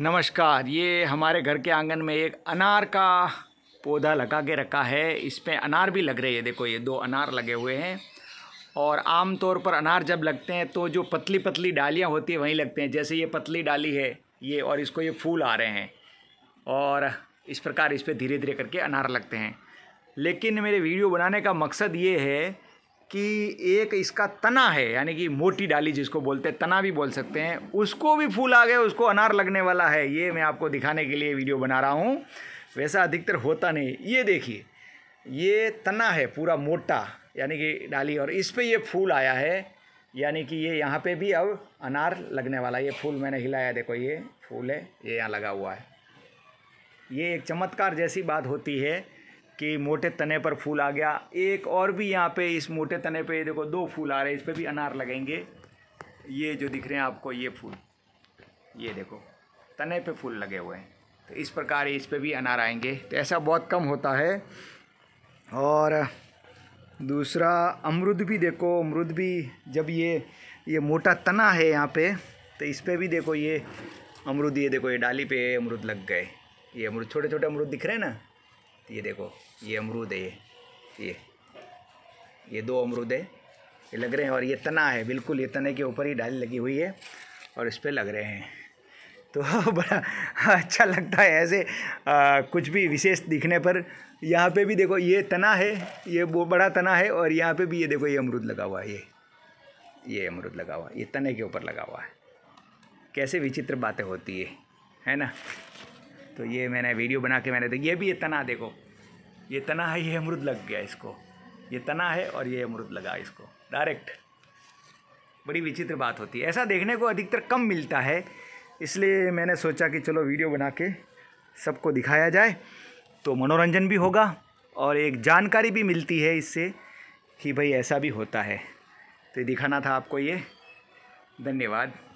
नमस्कार ये हमारे घर के आंगन में एक अनार का पौधा लगा के रखा है इस पर अनार भी लग रहे है देखो ये दो अनार लगे हुए हैं और आम तौर पर अनार जब लगते हैं तो जो पतली पतली डालियाँ होती हैं वहीं लगते हैं जैसे ये पतली डाली है ये और इसको ये फूल आ रहे हैं और इस प्रकार इस पर धीरे धीरे करके अनार लगते हैं लेकिन मेरे वीडियो बनाने का मकसद ये है कि एक इसका तना है यानी कि मोटी डाली जिसको बोलते हैं तना भी बोल सकते हैं उसको भी फूल आ गए उसको अनार लगने वाला है ये मैं आपको दिखाने के लिए वीडियो बना रहा हूँ वैसा अधिकतर होता नहीं ये देखिए ये तना है पूरा मोटा यानी कि डाली और इस पर ये फूल आया है यानी कि ये यहाँ पे भी अब अनार लगने वाला ये फूल मैंने हिलाया देखो ये फूल है ये यहाँ लगा हुआ है ये एक चमत्कार जैसी बात होती है कि मोटे तने पर फूल आ गया एक और भी यहाँ पे इस मोटे तने पे देखो दो फूल आ रहे हैं इस पर भी अनार लगेंगे ये जो दिख रहे हैं आपको ये फूल ये देखो तने पे फूल लगे हुए हैं तो इस प्रकार इस पर भी अनार आएंगे तो ऐसा बहुत कम होता है और दूसरा अमरुद भी देखो अमरुद भी जब ये ये मोटा तना है यहाँ पे तो इस पर भी देखो ये अमरुद ये देखो ये डाली पे अमरुद लग गए ये अमरुद छोटे छोटे अमरुद दिख रहे हैं ना ये देखो ये अमरूद है ये ये ये दो अमरूद है ये लग रहे हैं और ये तना है बिल्कुल ये तने के ऊपर ही डाली लगी हुई है और इस पर लग रहे हैं तो बड़ा अच्छा लगता है ऐसे आ, कुछ भी विशेष दिखने पर यहाँ पे भी देखो ये तना है ये वो बड़ा तना है और यहाँ पे भी ये देखो ये अमरूद लगा हुआ है ये ये अमरूद लगा हुआ है ये तने के ऊपर लगा हुआ है कैसे विचित्र बातें होती है है ना तो ये मैंने वीडियो बना के मैंने देखा तो ये भी ये तना देखो ये तना है ये अमरुद लग गया इसको ये तना है और ये अमरुद लगा इसको डायरेक्ट बड़ी विचित्र बात होती है ऐसा देखने को अधिकतर कम मिलता है इसलिए मैंने सोचा कि चलो वीडियो बना के सबको दिखाया जाए तो मनोरंजन भी होगा और एक जानकारी भी मिलती है इससे कि भाई ऐसा भी होता है तो दिखाना था आपको ये धन्यवाद